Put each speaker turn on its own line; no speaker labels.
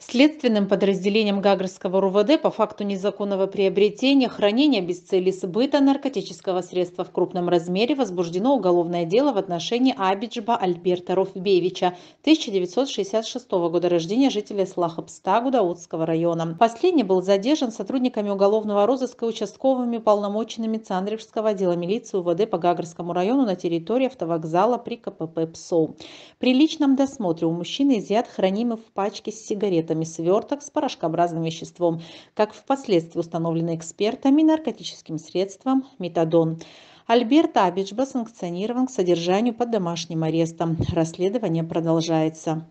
следственным подразделением Гагарского РУВД по факту незаконного приобретения, хранения без цели сбыта наркотического средства в крупном размере возбуждено уголовное дело в отношении Абиджба Альберта Рофбевича, 1966 года рождения, жителя Слахобста Гудаутского района. Последний был задержан сотрудниками уголовного розыска и участковыми полномоченными Цандревского отдела милиции УВД по Гагарскому району на территории автовокзала при КПП ПСО. При личном досмотре у мужчины изъят хранимый в пачке сигарет элементами сверток с порошкообразным веществом, как впоследствии установлено экспертами наркотическим средством метадон. Альберт Абиджба санкционирован к содержанию под домашним арестом. Расследование продолжается.